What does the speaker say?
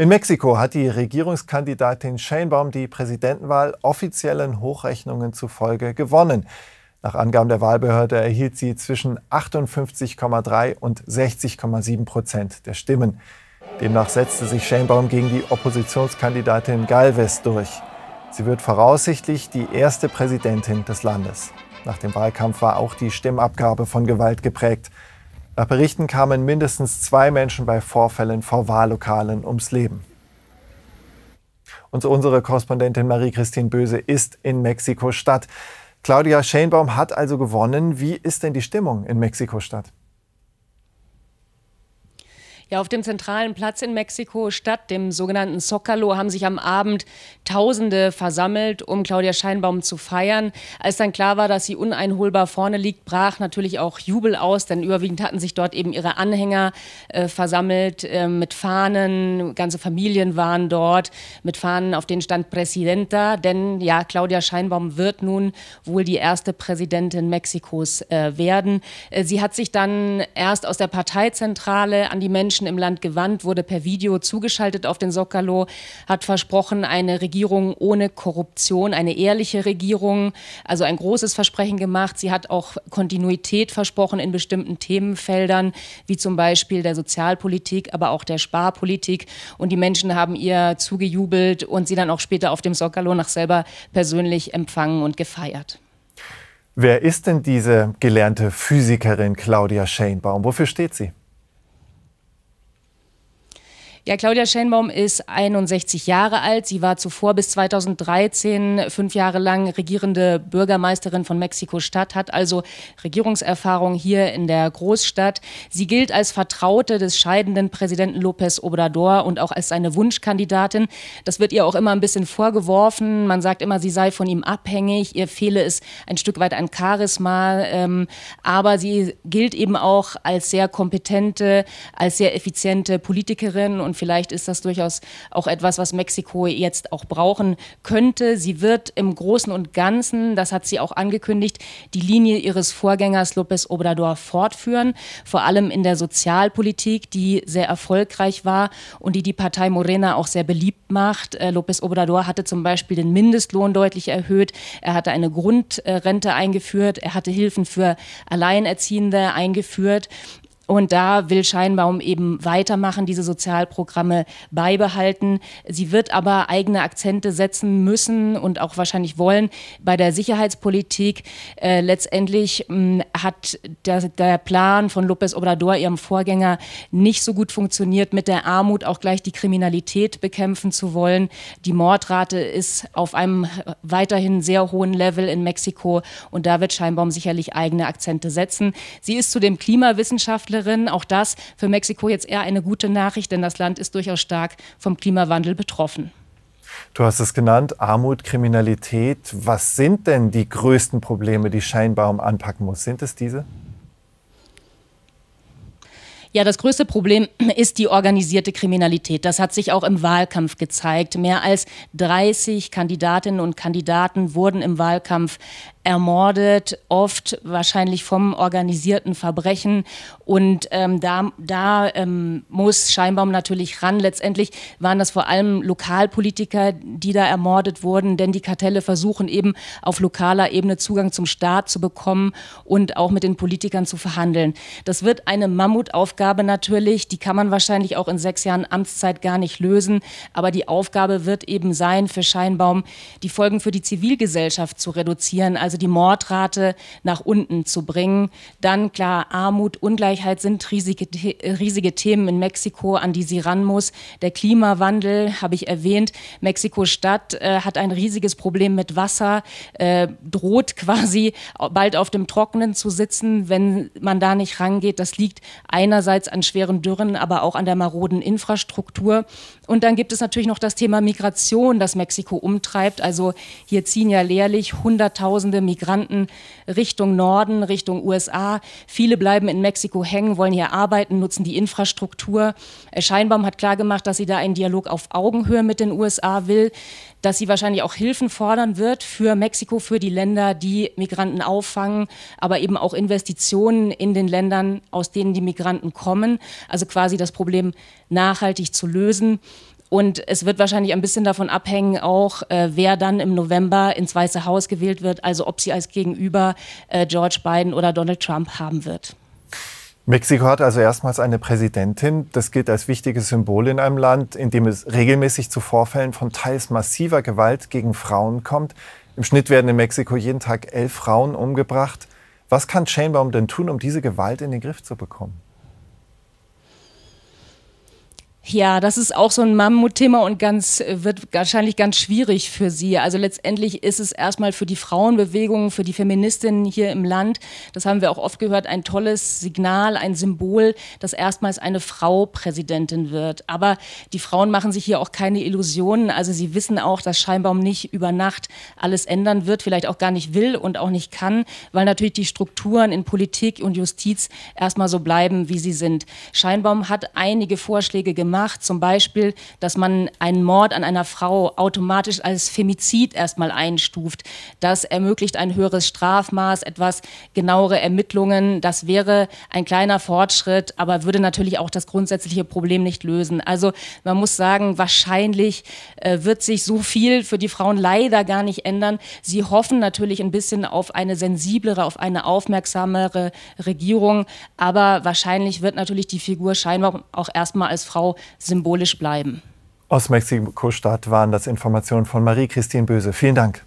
In Mexiko hat die Regierungskandidatin Sheinbaum die Präsidentenwahl offiziellen Hochrechnungen zufolge gewonnen. Nach Angaben der Wahlbehörde erhielt sie zwischen 58,3 und 60,7 Prozent der Stimmen. Demnach setzte sich Sheinbaum gegen die Oppositionskandidatin Galvez durch. Sie wird voraussichtlich die erste Präsidentin des Landes. Nach dem Wahlkampf war auch die Stimmabgabe von Gewalt geprägt. Nach Berichten kamen mindestens zwei Menschen bei Vorfällen vor Wahllokalen ums Leben. Und unsere Korrespondentin Marie-Christine Böse ist in Mexiko-Stadt. Claudia Schönbaum hat also gewonnen. Wie ist denn die Stimmung in Mexiko-Stadt? Ja, auf dem zentralen Platz in Mexiko-Stadt, dem sogenannten Zocalo, haben sich am Abend Tausende versammelt, um Claudia Scheinbaum zu feiern. Als dann klar war, dass sie uneinholbar vorne liegt, brach natürlich auch Jubel aus, denn überwiegend hatten sich dort eben ihre Anhänger äh, versammelt äh, mit Fahnen, ganze Familien waren dort mit Fahnen, auf denen stand Presidenta, denn ja, Claudia Scheinbaum wird nun wohl die erste Präsidentin Mexikos äh, werden. Äh, sie hat sich dann erst aus der Parteizentrale an die Menschen Menschen im Land gewandt, wurde per Video zugeschaltet auf den Sokalo, hat versprochen, eine Regierung ohne Korruption, eine ehrliche Regierung, also ein großes Versprechen gemacht. Sie hat auch Kontinuität versprochen in bestimmten Themenfeldern, wie zum Beispiel der Sozialpolitik, aber auch der Sparpolitik. Und die Menschen haben ihr zugejubelt und sie dann auch später auf dem Sokalo nach selber persönlich empfangen und gefeiert. Wer ist denn diese gelernte Physikerin Claudia Scheinbaum? Wofür steht sie? Ja, Claudia Schenbaum ist 61 Jahre alt. Sie war zuvor bis 2013 fünf Jahre lang regierende Bürgermeisterin von Mexiko-Stadt, hat also Regierungserfahrung hier in der Großstadt. Sie gilt als Vertraute des scheidenden Präsidenten López Obrador und auch als seine Wunschkandidatin. Das wird ihr auch immer ein bisschen vorgeworfen. Man sagt immer, sie sei von ihm abhängig. Ihr fehle es ein Stück weit an Charisma. Ähm, aber sie gilt eben auch als sehr kompetente, als sehr effiziente Politikerin und Vielleicht ist das durchaus auch etwas, was Mexiko jetzt auch brauchen könnte. Sie wird im Großen und Ganzen, das hat sie auch angekündigt, die Linie ihres Vorgängers López Obrador fortführen, vor allem in der Sozialpolitik, die sehr erfolgreich war und die die Partei Morena auch sehr beliebt macht. Äh, López Obrador hatte zum Beispiel den Mindestlohn deutlich erhöht, er hatte eine Grundrente eingeführt, er hatte Hilfen für Alleinerziehende eingeführt und da will Scheinbaum eben weitermachen, diese Sozialprogramme beibehalten. Sie wird aber eigene Akzente setzen müssen und auch wahrscheinlich wollen bei der Sicherheitspolitik. Äh, letztendlich mh, mm, hat der, der, Plan von López Obrador, ihrem Vorgänger, nicht so gut funktioniert, mit der Armut auch gleich die Kriminalität bekämpfen zu wollen. Die Mordrate ist auf einem weiterhin sehr hohen Level in Mexiko und da wird Scheinbaum sicherlich eigene Akzente setzen. Sie ist zudem Klimawissenschaftlerin Klimawandeln. Auch das für Mexiko jetzt eher eine gute Nachricht, denn das Land ist durchaus stark vom Klimawandel betroffen. Du hast es genannt, Armut, Kriminalität. Was sind denn die größten Probleme, die Scheinbaum anpacken muss? Sind es diese? Ja, das größte Problem ist die organisierte Kriminalität. Das hat sich auch im Wahlkampf gezeigt. Mehr als 30 Kandidatinnen und Kandidaten wurden im Wahlkampf ermordet, oft wahrscheinlich vom organisierten Verbrechen. Und ähm, da, da ähm, muss Scheinbaum natürlich ran. Letztendlich waren das vor allem Lokalpolitiker, die da ermordet wurden, denn die Kartelle versuchen eben auf lokaler Ebene Zugang zum Staat zu bekommen und auch mit den Politikern zu verhandeln. Das wird eine Mammutaufgabe natürlich, die kann man wahrscheinlich auch in sechs Jahren Amtszeit gar nicht lösen, aber die Aufgabe wird eben sein, für Scheinbaum die Folgen für die Zivilgesellschaft zu reduzieren, also die Mordrate nach unten zu bringen. Dann klar, Armut, Ungleichheit sind riesige, riesige Themen in Mexiko, an die sie ran muss. Der Klimawandel, habe ich erwähnt, Mexiko-Stadt äh, hat ein riesiges Problem mit Wasser, äh, droht quasi bald auf dem Trockenen zu sitzen, wenn man da nicht rangeht. Das liegt einerseits an schweren Dürren, aber auch an der maroden Infrastruktur. Und dann gibt es natürlich noch das Thema Migration, das Mexiko umtreibt. Also hier ziehen ja lehrlich Hunderttausende Migranten Richtung Norden, Richtung USA. Viele bleiben in Mexiko hängen, wollen hier arbeiten, nutzen die Infrastruktur. Scheinbaum hat klargemacht, dass sie da einen Dialog auf Augenhöhe mit den USA will, dass sie wahrscheinlich auch Hilfen fordern wird für Mexiko, für die Länder, die Migranten auffangen, aber eben auch Investitionen in den Ländern, aus denen die Migranten kommen. Also quasi das Problem nachhaltig zu lösen. Und es wird wahrscheinlich ein bisschen davon abhängen, auch äh, wer dann im November ins Weiße Haus gewählt wird, also ob sie als Gegenüber äh, George Biden oder Donald Trump haben wird. Mexiko hat also erstmals eine Präsidentin. Das gilt als wichtiges Symbol in einem Land, in dem es regelmäßig zu Vorfällen von teils massiver Gewalt gegen Frauen kommt. Im Schnitt werden in Mexiko jeden Tag elf Frauen umgebracht. Was kann Chainbaum denn tun, um diese Gewalt in den Griff zu bekommen? Ja, das ist auch so ein Mammutthema und ganz, äh, wird wahrscheinlich ganz schwierig für Sie. Also letztendlich ist es erstmal für die Frauenbewegung, für die Feministinnen hier im Land, das haben wir auch oft gehört, ein tolles Signal, ein Symbol, dass erstmals eine Frau Präsidentin wird. Aber die Frauen machen sich hier auch keine Illusionen. Also sie wissen auch, dass Scheinbaum nicht über Nacht alles ändern wird, vielleicht auch gar nicht will und auch nicht kann, weil natürlich die Strukturen in Politik und Justiz erstmal so bleiben, wie sie sind. Scheinbaum hat einige Vorschläge gemacht macht, zum Beispiel, dass man einen Mord an einer Frau automatisch als Femizid erstmal einstuft. Das ermöglicht ein höheres Strafmaß, etwas genauere Ermittlungen. Das wäre ein kleiner Fortschritt, aber würde natürlich auch das grundsätzliche Problem nicht lösen. Also man muss sagen, wahrscheinlich äh, wird sich so viel für die Frauen leider gar nicht ändern. Sie hoffen natürlich ein bisschen auf eine sensiblere, auf eine aufmerksamere Regierung, aber wahrscheinlich wird natürlich die Figur scheinbar auch erstmal als Frau symbolisch bleiben. Aus Mexiko-Stadt waren das Informationen von Marie-Christine Böse. Vielen Dank.